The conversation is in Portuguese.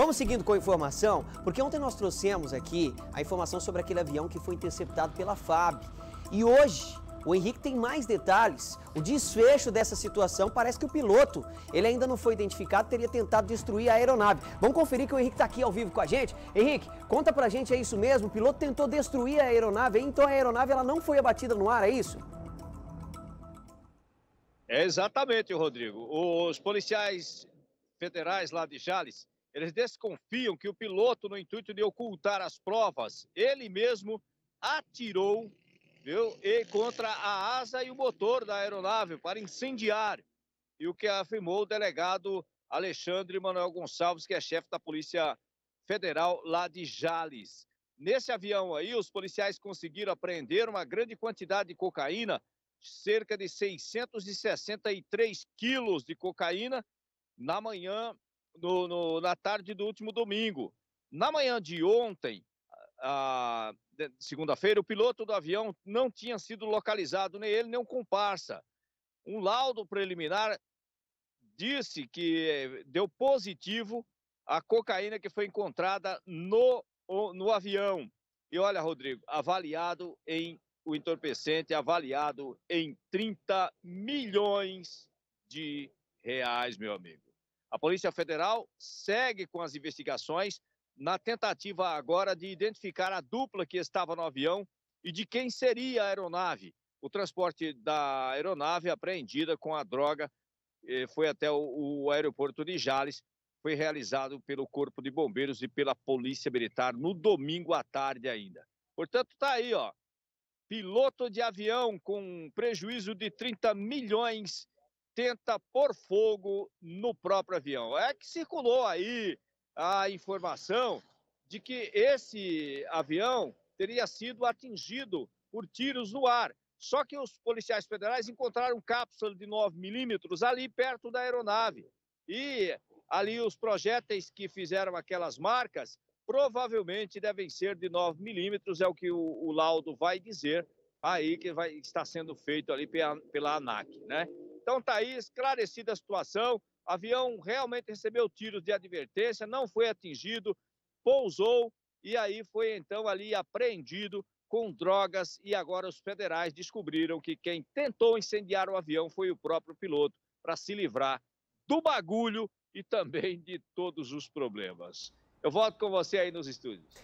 Vamos seguindo com a informação, porque ontem nós trouxemos aqui a informação sobre aquele avião que foi interceptado pela FAB. E hoje o Henrique tem mais detalhes. O desfecho dessa situação parece que o piloto, ele ainda não foi identificado, teria tentado destruir a aeronave. Vamos conferir que o Henrique está aqui ao vivo com a gente. Henrique, conta pra gente, é isso mesmo? O piloto tentou destruir a aeronave, então a aeronave ela não foi abatida no ar, é isso? É exatamente, Rodrigo. Os policiais federais lá de Jales eles desconfiam que o piloto, no intuito de ocultar as provas, ele mesmo atirou viu? E contra a asa e o motor da aeronave para incendiar. E o que afirmou o delegado Alexandre Manuel Gonçalves, que é chefe da Polícia Federal lá de Jales. Nesse avião aí, os policiais conseguiram apreender uma grande quantidade de cocaína, cerca de 663 quilos de cocaína, na manhã no, no, na tarde do último domingo. Na manhã de ontem, segunda-feira, o piloto do avião não tinha sido localizado, nem ele, nem um comparsa. Um laudo preliminar disse que eh, deu positivo a cocaína que foi encontrada no, no avião. E olha, Rodrigo, avaliado em o entorpecente, avaliado em 30 milhões de reais, meu amigo. A Polícia Federal segue com as investigações na tentativa agora de identificar a dupla que estava no avião e de quem seria a aeronave. O transporte da aeronave apreendida com a droga eh, foi até o, aeroporto de Jales, foi realizado pelo Corpo de Bombeiros e pela Polícia Militar no domingo à tarde ainda. Portanto, tá aí, ó. Piloto de avião com prejuízo de 30 milhões tenta pôr fogo no próprio avião. É que circulou aí a informação de que esse avião teria sido atingido por tiros no ar. Só que os policiais federais encontraram cápsula de 9 milímetros ali perto da aeronave. E ali os projéteis que fizeram aquelas marcas provavelmente devem ser de 9 milímetros, é o que o, o laudo vai dizer aí que vai, está sendo feito ali pela, pela ANAC, né? Então está aí esclarecida a situação. O avião realmente recebeu tiros de advertência, não foi atingido, pousou e aí foi então ali apreendido com drogas e agora os federais descobriram que quem tentou incendiar o avião foi o próprio piloto para se livrar do bagulho e também de todos os problemas. Eu volto com você aí nos estúdios.